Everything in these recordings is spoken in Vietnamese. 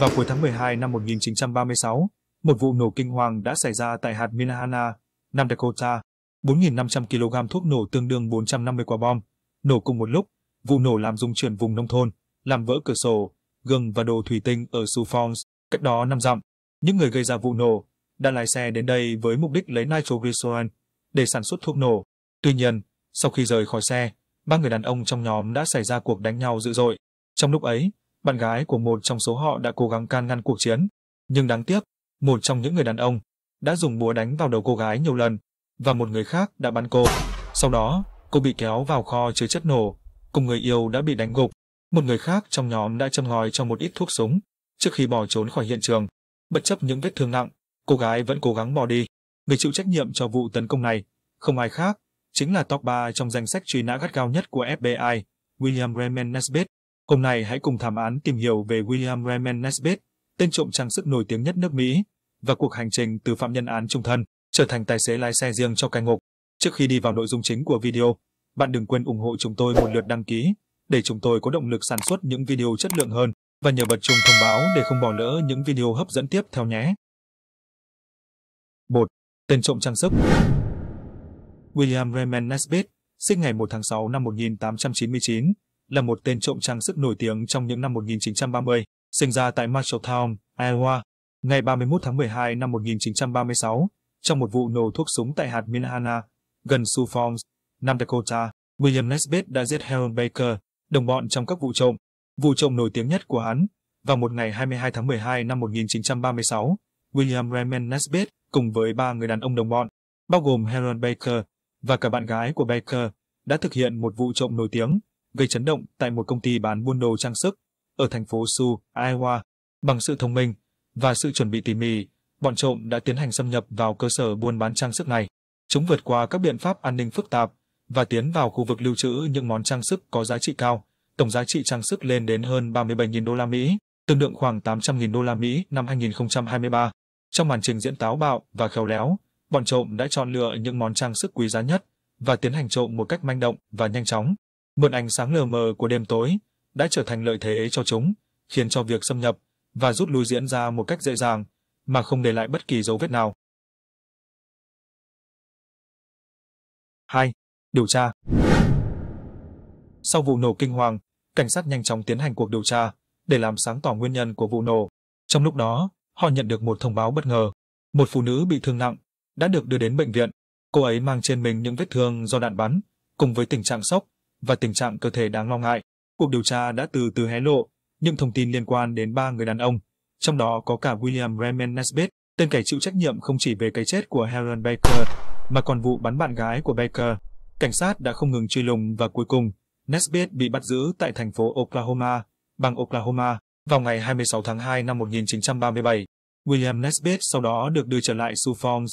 Vào cuối tháng 12 năm 1936, một vụ nổ kinh hoàng đã xảy ra tại hạt Minahana, Nam Dakota. 4.500 kg thuốc nổ tương đương 450 quả bom, nổ cùng một lúc. Vụ nổ làm rung chuyển vùng nông thôn, làm vỡ cửa sổ, gương và đồ thủy tinh ở Sioux Falls, cách đó 5 dặm. Những người gây ra vụ nổ đã lái xe đến đây với mục đích lấy nitroglycerin để sản xuất thuốc nổ. Tuy nhiên, sau khi rời khỏi xe, ba người đàn ông trong nhóm đã xảy ra cuộc đánh nhau dữ dội. Trong lúc ấy, bạn gái của một trong số họ đã cố gắng can ngăn cuộc chiến, nhưng đáng tiếc, một trong những người đàn ông đã dùng búa đánh vào đầu cô gái nhiều lần và một người khác đã bắn cô. Sau đó, cô bị kéo vào kho chứa chất nổ, cùng người yêu đã bị đánh gục. Một người khác trong nhóm đã châm ngòi cho một ít thuốc súng trước khi bỏ trốn khỏi hiện trường. Bất chấp những vết thương nặng, cô gái vẫn cố gắng bỏ đi. Người chịu trách nhiệm cho vụ tấn công này, không ai khác, chính là top 3 trong danh sách truy nã gắt gao nhất của FBI, William Raymond Nesbitt. Hôm nay hãy cùng thám án tìm hiểu về William Raymond Nesbitt, tên trộm trang sức nổi tiếng nhất nước Mỹ, và cuộc hành trình từ phạm nhân án trung thân trở thành tài xế lái xe riêng cho cai ngục. Trước khi đi vào nội dung chính của video, bạn đừng quên ủng hộ chúng tôi một lượt đăng ký để chúng tôi có động lực sản xuất những video chất lượng hơn và nhờ bật chuông thông báo để không bỏ lỡ những video hấp dẫn tiếp theo nhé. 1. Tên trộm trang sức William Raymond Nesbitt, sinh ngày 1 tháng 6 năm 1899, là một tên trộm trang sức nổi tiếng trong những năm 1930, sinh ra tại Marshalltown, Iowa, ngày 31 tháng 12 năm 1936, trong một vụ nổ thuốc súng tại hạt Minnehaha, gần Sioux Falls, Nam Dakota. William Nesbitt đã giết Harold Baker, đồng bọn trong các vụ trộm. Vụ trộm nổi tiếng nhất của hắn, vào một ngày 22 tháng 12 năm 1936, William Raymond Nesbitt cùng với ba người đàn ông đồng bọn, bao gồm Harold Baker và cả bạn gái của Baker, đã thực hiện một vụ trộm nổi tiếng gây chấn động tại một công ty bán buôn đồ trang sức ở thành phố Su, Iowa. Bằng sự thông minh và sự chuẩn bị tỉ mỉ, bọn trộm đã tiến hành xâm nhập vào cơ sở buôn bán trang sức này. Chúng vượt qua các biện pháp an ninh phức tạp và tiến vào khu vực lưu trữ những món trang sức có giá trị cao, tổng giá trị trang sức lên đến hơn 37.000 đô la Mỹ, tương đương khoảng 800.000 đô la Mỹ năm 2023. Trong màn trình diễn táo bạo và khéo léo, bọn trộm đã chọn lựa những món trang sức quý giá nhất và tiến hành trộm một cách manh động và nhanh chóng. Mượn ánh sáng lờ mờ của đêm tối đã trở thành lợi thế cho chúng, khiến cho việc xâm nhập và rút lui diễn ra một cách dễ dàng mà không để lại bất kỳ dấu vết nào. 2. Điều tra Sau vụ nổ kinh hoàng, cảnh sát nhanh chóng tiến hành cuộc điều tra để làm sáng tỏ nguyên nhân của vụ nổ. Trong lúc đó, họ nhận được một thông báo bất ngờ. Một phụ nữ bị thương nặng đã được đưa đến bệnh viện. Cô ấy mang trên mình những vết thương do đạn bắn, cùng với tình trạng sốc và tình trạng cơ thể đáng lo ngại, cuộc điều tra đã từ từ hé lộ những thông tin liên quan đến ba người đàn ông, trong đó có cả William Raymond Nesbitt, tên kẻ chịu trách nhiệm không chỉ về cái chết của Helen Baker, mà còn vụ bắn bạn gái của Baker. Cảnh sát đã không ngừng truy lùng và cuối cùng, Nesbitt bị bắt giữ tại thành phố Oklahoma, bang Oklahoma, vào ngày 26 tháng 2 năm 1937. William Nesbitt sau đó được đưa trở lại Sioux Falls,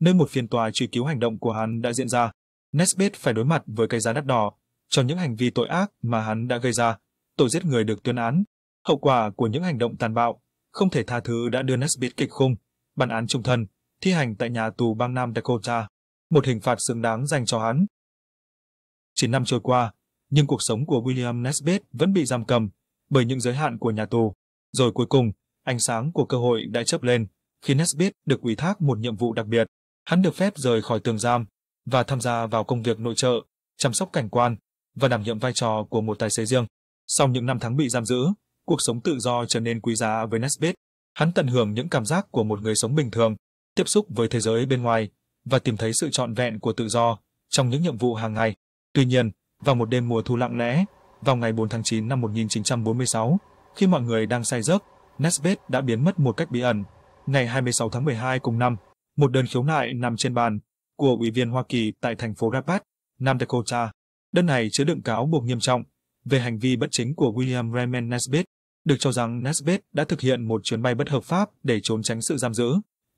nơi một phiên tòa truy cứu hành động của hắn đã diễn ra. Nesbitt phải đối mặt với cái giá đắt đỏ cho những hành vi tội ác mà hắn đã gây ra. Tội giết người được tuyên án, hậu quả của những hành động tàn bạo không thể tha thứ đã đưa Nesbitt kịch khung, bản án trung thân, thi hành tại nhà tù bang Nam Dakota, một hình phạt xứng đáng dành cho hắn. 9 năm trôi qua, nhưng cuộc sống của William Nesbitt vẫn bị giam cầm bởi những giới hạn của nhà tù. Rồi cuối cùng, ánh sáng của cơ hội đã chớp lên khi Nesbitt được ủy thác một nhiệm vụ đặc biệt. Hắn được phép rời khỏi tường giam và tham gia vào công việc nội trợ, chăm sóc cảnh quan và đảm nhiệm vai trò của một tài xế riêng. Sau những năm tháng bị giam giữ, cuộc sống tự do trở nên quý giá với Nesbitt. Hắn tận hưởng những cảm giác của một người sống bình thường, tiếp xúc với thế giới bên ngoài và tìm thấy sự trọn vẹn của tự do trong những nhiệm vụ hàng ngày. Tuy nhiên, vào một đêm mùa thu lặng lẽ, vào ngày 4 tháng 9 năm 1946, khi mọi người đang say giấc, Nesbitt đã biến mất một cách bí ẩn. Ngày 26 tháng 12 cùng năm, một đơn khiếu nại nằm trên bàn của ủy viên Hoa Kỳ tại thành phố Rabat, Nam Dakota Đơn này chứa đựng cáo buộc nghiêm trọng về hành vi bất chính của William Raymond Nesbitt, được cho rằng Nesbitt đã thực hiện một chuyến bay bất hợp pháp để trốn tránh sự giam giữ,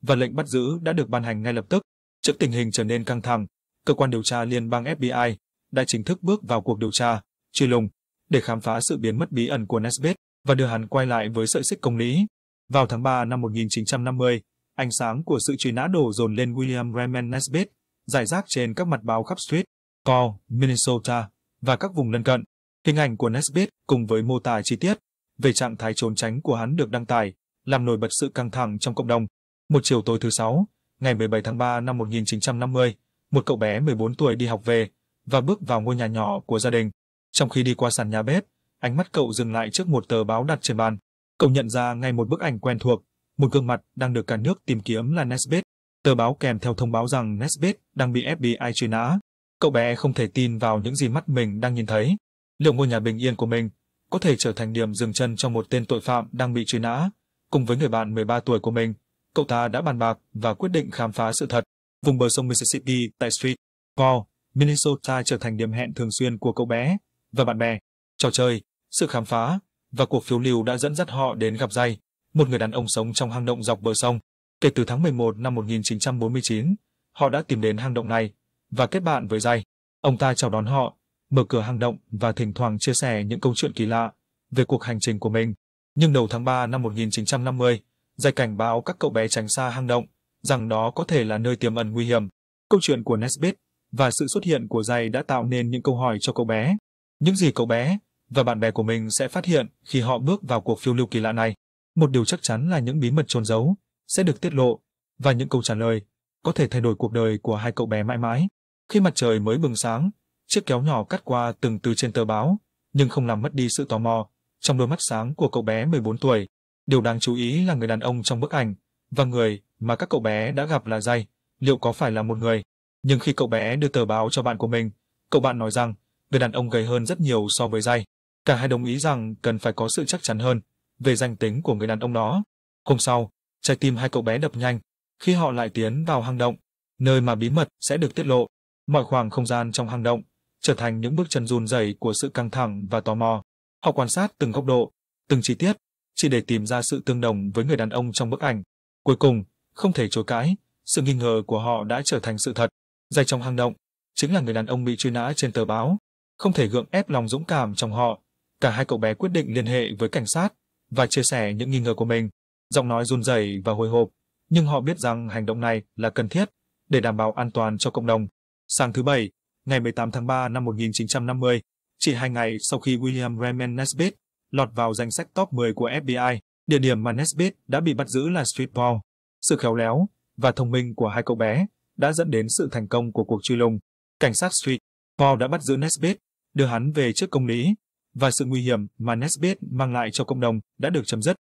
và lệnh bắt giữ đã được ban hành ngay lập tức. Trước tình hình trở nên căng thẳng, cơ quan điều tra liên bang FBI đã chính thức bước vào cuộc điều tra, truy lùng, để khám phá sự biến mất bí ẩn của Nesbitt và đưa hắn quay lại với sợi xích công lý. Vào tháng 3 năm 1950, ánh sáng của sự truy nã đổ dồn lên William Raymond Nesbitt, giải rác trên các mặt báo khắp Street. Cal, Minnesota và các vùng lân cận. Hình ảnh của Nesbitt cùng với mô tả chi tiết về trạng thái trốn tránh của hắn được đăng tải, làm nổi bật sự căng thẳng trong cộng đồng. Một chiều tối thứ Sáu, ngày 17 tháng 3 năm 1950, một cậu bé 14 tuổi đi học về và bước vào ngôi nhà nhỏ của gia đình. Trong khi đi qua sàn nhà bếp, ánh mắt cậu dừng lại trước một tờ báo đặt trên bàn. Cậu nhận ra ngay một bức ảnh quen thuộc, một gương mặt đang được cả nước tìm kiếm là Nesbitt. Tờ báo kèm theo thông báo rằng Nesbitt đang bị FBI truy nã Cậu bé không thể tin vào những gì mắt mình đang nhìn thấy. Liệu ngôi nhà bình yên của mình có thể trở thành điểm dừng chân cho một tên tội phạm đang bị truy nã? Cùng với người bạn 13 tuổi của mình, cậu ta đã bàn bạc và quyết định khám phá sự thật. Vùng bờ sông Mississippi tại Street, Paul, Minnesota trở thành điểm hẹn thường xuyên của cậu bé và bạn bè. Trò chơi, sự khám phá và cuộc phiêu lưu đã dẫn dắt họ đến gặp dây, một người đàn ông sống trong hang động dọc bờ sông. Kể từ tháng 11 năm 1949, họ đã tìm đến hang động này và kết bạn với dây. Ông ta chào đón họ, mở cửa hang động và thỉnh thoảng chia sẻ những câu chuyện kỳ lạ về cuộc hành trình của mình. Nhưng đầu tháng 3 năm 1950, dây cảnh báo các cậu bé tránh xa hang động rằng đó có thể là nơi tiềm ẩn nguy hiểm. Câu chuyện của Nesbit và sự xuất hiện của dây đã tạo nên những câu hỏi cho cậu bé. Những gì cậu bé và bạn bè của mình sẽ phát hiện khi họ bước vào cuộc phiêu lưu kỳ lạ này. Một điều chắc chắn là những bí mật trôn giấu sẽ được tiết lộ và những câu trả lời có thể thay đổi cuộc đời của hai cậu bé mãi mãi. Khi mặt trời mới bừng sáng, chiếc kéo nhỏ cắt qua từng từ trên tờ báo, nhưng không làm mất đi sự tò mò trong đôi mắt sáng của cậu bé 14 tuổi. Điều đáng chú ý là người đàn ông trong bức ảnh và người mà các cậu bé đã gặp là dây, liệu có phải là một người? Nhưng khi cậu bé đưa tờ báo cho bạn của mình, cậu bạn nói rằng người đàn ông gầy hơn rất nhiều so với dây. Cả hai đồng ý rằng cần phải có sự chắc chắn hơn về danh tính của người đàn ông đó. Hôm sau, trái tim hai cậu bé đập nhanh khi họ lại tiến vào hang động, nơi mà bí mật sẽ được tiết lộ mọi khoảng không gian trong hang động trở thành những bước chân run rẩy của sự căng thẳng và tò mò. Họ quan sát từng góc độ, từng chi tiết, chỉ để tìm ra sự tương đồng với người đàn ông trong bức ảnh. Cuối cùng, không thể chối cãi, sự nghi ngờ của họ đã trở thành sự thật. Dài trong hang động, chính là người đàn ông bị truy nã trên tờ báo. Không thể gượng ép lòng dũng cảm trong họ, cả hai cậu bé quyết định liên hệ với cảnh sát và chia sẻ những nghi ngờ của mình. Giọng nói run rẩy và hồi hộp, nhưng họ biết rằng hành động này là cần thiết để đảm bảo an toàn cho cộng đồng. Sáng thứ Bảy, ngày 18 tháng 3 năm 1950, chỉ hai ngày sau khi William Raymond Nesbitt lọt vào danh sách top 10 của FBI, địa điểm mà Nesbitt đã bị bắt giữ là Streetball. Sự khéo léo và thông minh của hai cậu bé đã dẫn đến sự thành công của cuộc truy lùng. Cảnh sát Streetball đã bắt giữ Nesbitt, đưa hắn về trước công lý và sự nguy hiểm mà Nesbitt mang lại cho cộng đồng đã được chấm dứt.